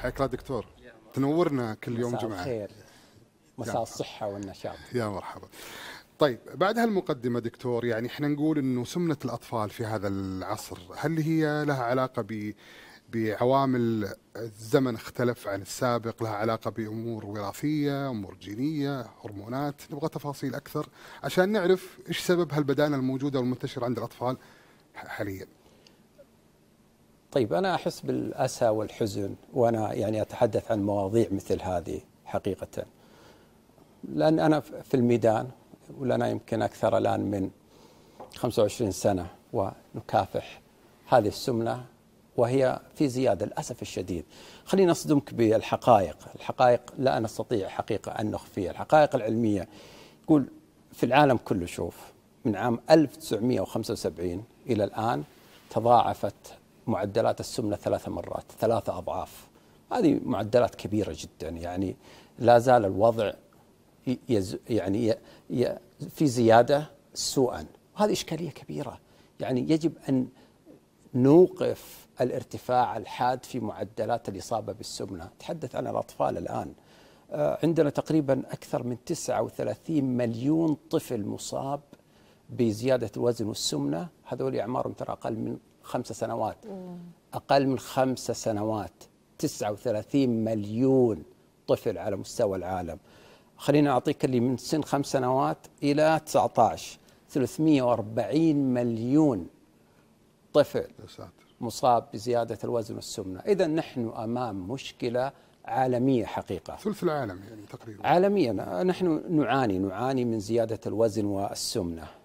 حياك الله دكتور تنورنا كل يوم مساء جمعه مساء الصحه والنشاط يا مرحبا طيب بعد هالمقدمة دكتور يعني احنا نقول انه سمنة الاطفال في هذا العصر هل هي لها علاقة ب بعوامل الزمن اختلف عن السابق لها علاقة بأمور وراثية أمور جينية هرمونات نبغى تفاصيل أكثر عشان نعرف إيش سبب هالبدانة الموجودة والمنتشرة عند الأطفال حالياً طيب أنا أحس بالأسى والحزن وأنا يعني أتحدث عن مواضيع مثل هذه حقيقة لأن أنا في الميدان ولنا يمكن أكثر الآن من 25 سنة ونكافح هذه السمنة وهي في زيادة للأسف الشديد خليني أصدمك بالحقائق الحقائق لا نستطيع حقيقة أن نخفيها الحقائق العلمية يقول في العالم كله شوف من عام 1975 إلى الآن تضاعفت معدلات السمنه ثلاث مرات ثلاث اضعاف هذه معدلات كبيره جدا يعني لا زال الوضع يز يعني ي ي في زياده سوءا وهذه اشكاليه كبيره يعني يجب ان نوقف الارتفاع الحاد في معدلات الاصابه بالسمنه تحدث عن الاطفال الان آه، عندنا تقريبا اكثر من 39 مليون طفل مصاب بزياده الوزن والسمنه هذول اعمارهم ترى اقل من خمس سنوات أقل من خمس سنوات 39 مليون طفل على مستوى العالم خلينا أعطيك اللي من سن خمس سنوات إلى 19 340 مليون طفل مصاب بزيادة الوزن والسمنة إذا نحن أمام مشكلة عالمية حقيقة ثلث العالم يعني تقريبا عالميا نحن نعاني نعاني من زيادة الوزن والسمنة